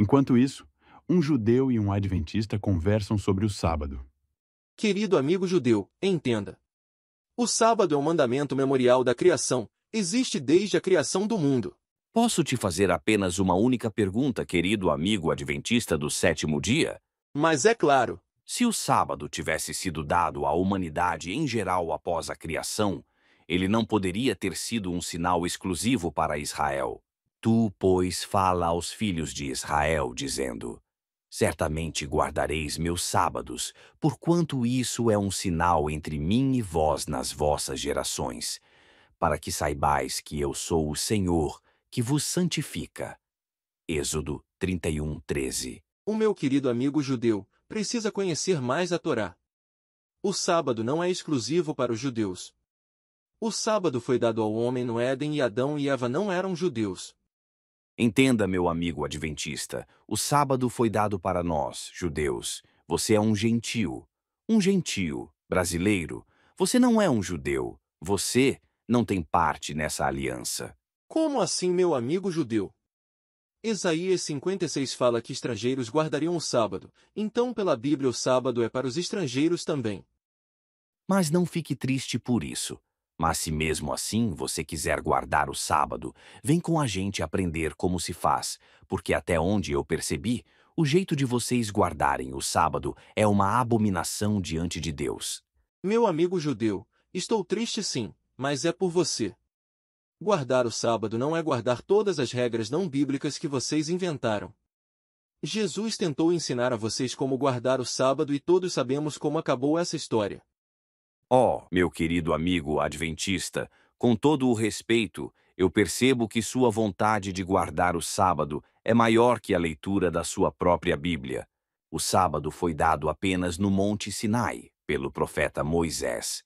Enquanto isso, um judeu e um adventista conversam sobre o sábado. Querido amigo judeu, entenda. O sábado é um mandamento memorial da criação, existe desde a criação do mundo. Posso te fazer apenas uma única pergunta, querido amigo adventista do sétimo dia? Mas é claro. Se o sábado tivesse sido dado à humanidade em geral após a criação, ele não poderia ter sido um sinal exclusivo para Israel. Tu, pois, fala aos filhos de Israel, dizendo: Certamente guardareis meus sábados, porquanto isso é um sinal entre mim e vós nas vossas gerações, para que saibais que eu sou o Senhor, que vos santifica. Êxodo 31, 13. O meu querido amigo judeu precisa conhecer mais a Torá. O sábado não é exclusivo para os judeus. O sábado foi dado ao homem no Éden e Adão e Eva não eram judeus. Entenda, meu amigo adventista, o sábado foi dado para nós, judeus. Você é um gentio. Um gentio, brasileiro. Você não é um judeu. Você não tem parte nessa aliança. Como assim, meu amigo judeu? Isaías 56 fala que estrangeiros guardariam o sábado, então pela Bíblia o sábado é para os estrangeiros também. Mas não fique triste por isso. Mas se mesmo assim você quiser guardar o sábado, vem com a gente aprender como se faz, porque até onde eu percebi, o jeito de vocês guardarem o sábado é uma abominação diante de Deus. Meu amigo judeu, estou triste sim, mas é por você. Guardar o sábado não é guardar todas as regras não bíblicas que vocês inventaram. Jesus tentou ensinar a vocês como guardar o sábado e todos sabemos como acabou essa história. Ó, oh, meu querido amigo adventista, com todo o respeito, eu percebo que sua vontade de guardar o sábado é maior que a leitura da sua própria Bíblia. O sábado foi dado apenas no Monte Sinai, pelo profeta Moisés.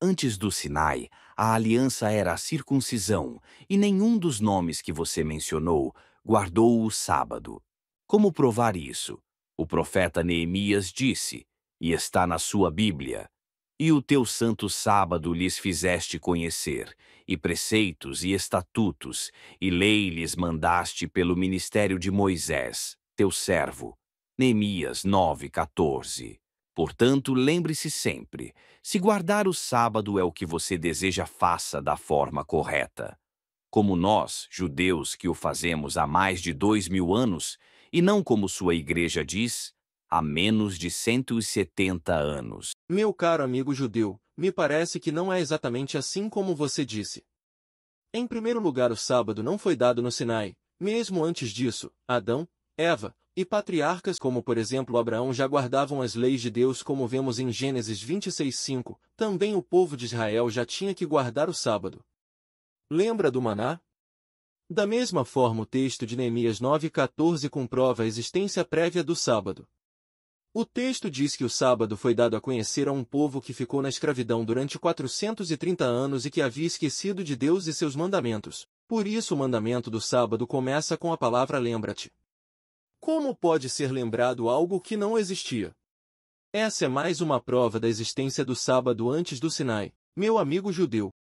Antes do Sinai, a aliança era a circuncisão, e nenhum dos nomes que você mencionou guardou o sábado. Como provar isso? O profeta Neemias disse, e está na sua Bíblia: e o teu santo sábado lhes fizeste conhecer, e preceitos e estatutos, e lei lhes mandaste pelo ministério de Moisés, teu servo. Neemias 9:14. Portanto, lembre-se sempre, se guardar o sábado é o que você deseja faça da forma correta. Como nós, judeus, que o fazemos há mais de dois mil anos, e não como sua igreja diz, há menos de 170 anos. Meu caro amigo judeu, me parece que não é exatamente assim como você disse. Em primeiro lugar, o sábado não foi dado no Sinai, mesmo antes disso, Adão, Eva e patriarcas como por exemplo Abraão já guardavam as leis de Deus como vemos em Gênesis 26:5. Também o povo de Israel já tinha que guardar o sábado. Lembra do maná? Da mesma forma, o texto de Neemias 9:14 comprova a existência prévia do sábado. O texto diz que o sábado foi dado a conhecer a um povo que ficou na escravidão durante 430 anos e que havia esquecido de Deus e seus mandamentos. Por isso o mandamento do sábado começa com a palavra lembra-te. Como pode ser lembrado algo que não existia? Essa é mais uma prova da existência do sábado antes do Sinai. Meu amigo judeu,